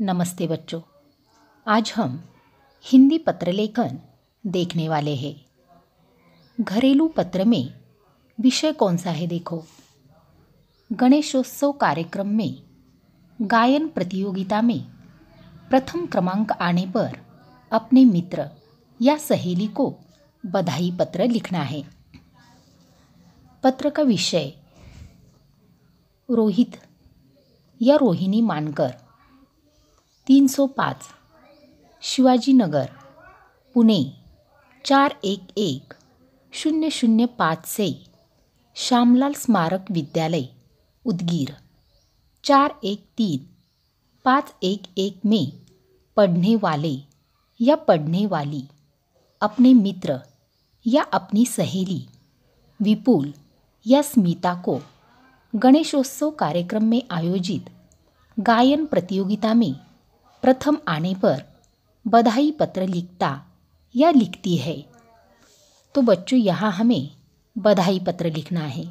नमस्ते बच्चों आज हम हिंदी पत्र लेखन देखने वाले हैं घरेलू पत्र में विषय कौन सा है देखो गणेशोत्सव कार्यक्रम में गायन प्रतियोगिता में प्रथम क्रमांक आने पर अपने मित्र या सहेली को बधाई पत्र लिखना है पत्र का विषय रोहित या रोहिणी मानकर तीन सो पाच शिवाजीनगर पुणे चार एक एक शून्य शून्य पाच से श्यामलाल स्मारक विद्यालय उदगीर चार एक तीन पाच एक एक पढ़ने वाले या पढ़नेवाली अपने मित्र या अपनी सहेली विपुल या स्मिता को गणेशोत्सव कार्यक्रम में आयोजित गायन प्रतियोगिता में प्रथम आने पर बधाई पत्र लिखता या लिखती है तो बच्चों यहाँ हमें बधाई पत्र लिखना है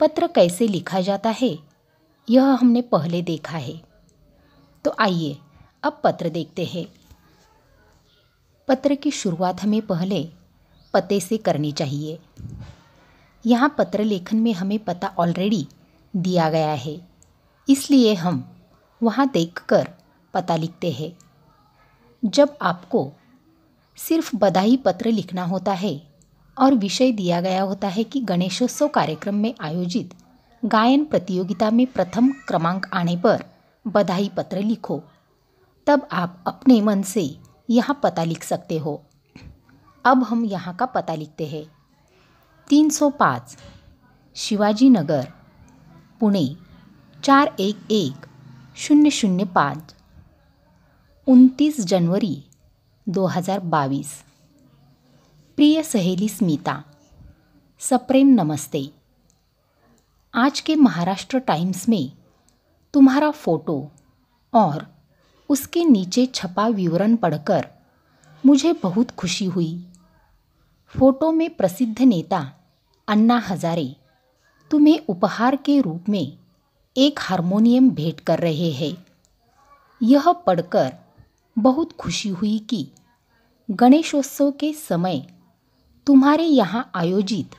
पत्र कैसे लिखा जाता है यह हमने पहले देखा है तो आइए अब पत्र देखते हैं पत्र की शुरुआत हमें पहले पते से करनी चाहिए यहाँ पत्र लेखन में हमें पता ऑलरेडी दिया गया है इसलिए हम वहाँ देखकर पता लिखते हैं जब आपको सिर्फ बधाई पत्र लिखना होता है और विषय दिया गया होता है कि गणेशोत्सव कार्यक्रम में आयोजित गायन प्रतियोगिता में प्रथम क्रमांक आने पर बधाई पत्र लिखो तब आप अपने मन से यहाँ पता लिख सकते हो अब हम यहाँ का पता लिखते हैं तीन सौ शिवाजी नगर पुणे चार एक एक शून्य शून्य पाँच उनतीस जनवरी दो हज़ार बाईस प्रिय सहेली स्मिता सप्रेम नमस्ते आज के महाराष्ट्र टाइम्स में तुम्हारा फ़ोटो और उसके नीचे छपा विवरण पढ़कर मुझे बहुत खुशी हुई फ़ोटो में प्रसिद्ध नेता अन्ना हजारे तुम्हें उपहार के रूप में एक हारमोनियम भेंट कर रहे हैं यह पढ़कर बहुत खुशी हुई कि गणेशोत्सव के समय तुम्हारे यहाँ आयोजित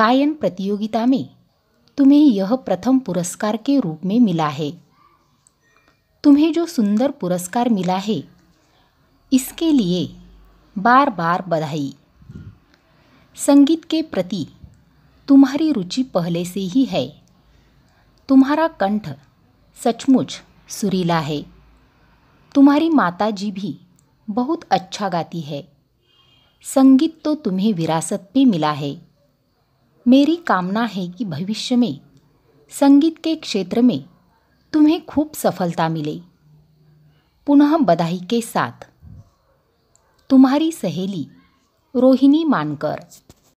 गायन प्रतियोगिता में तुम्हें यह प्रथम पुरस्कार के रूप में मिला है तुम्हें जो सुंदर पुरस्कार मिला है इसके लिए बार बार बधाई संगीत के प्रति तुम्हारी रुचि पहले से ही है तुम्हारा कंठ सचमुच सुरीला है तुम्हारी माता जी भी बहुत अच्छा गाती है संगीत तो तुम्हें विरासत में मिला है मेरी कामना है कि भविष्य में संगीत के क्षेत्र में तुम्हें खूब सफलता मिले पुनः बधाई के साथ तुम्हारी सहेली रोहिणी मानकर